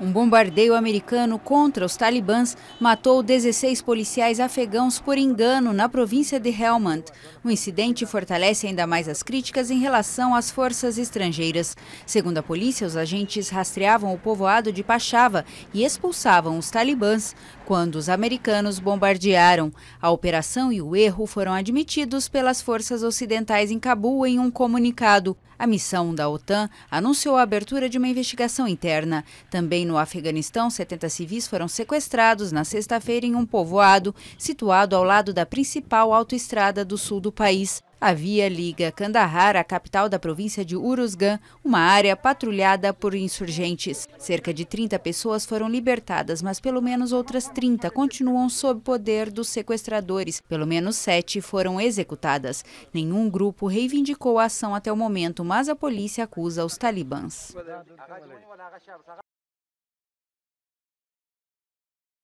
Um bombardeio americano contra os talibãs matou 16 policiais afegãos por engano na província de Helmand. O incidente fortalece ainda mais as críticas em relação às forças estrangeiras. Segundo a polícia, os agentes rastreavam o povoado de Pachava e expulsavam os talibãs quando os americanos bombardearam. A operação e o erro foram admitidos pelas forças ocidentais em Cabul em um comunicado. A missão da OTAN anunciou a abertura de uma investigação interna. Também no Afeganistão, 70 civis foram sequestrados na sexta-feira em um povoado situado ao lado da principal autoestrada do sul do país. A via liga Kandahar a capital da província de Uruzgan, uma área patrulhada por insurgentes. Cerca de 30 pessoas foram libertadas, mas pelo menos outras 30 continuam sob poder dos sequestradores. Pelo menos sete foram executadas. Nenhum grupo reivindicou a ação até o momento, mas a polícia acusa os talibãs.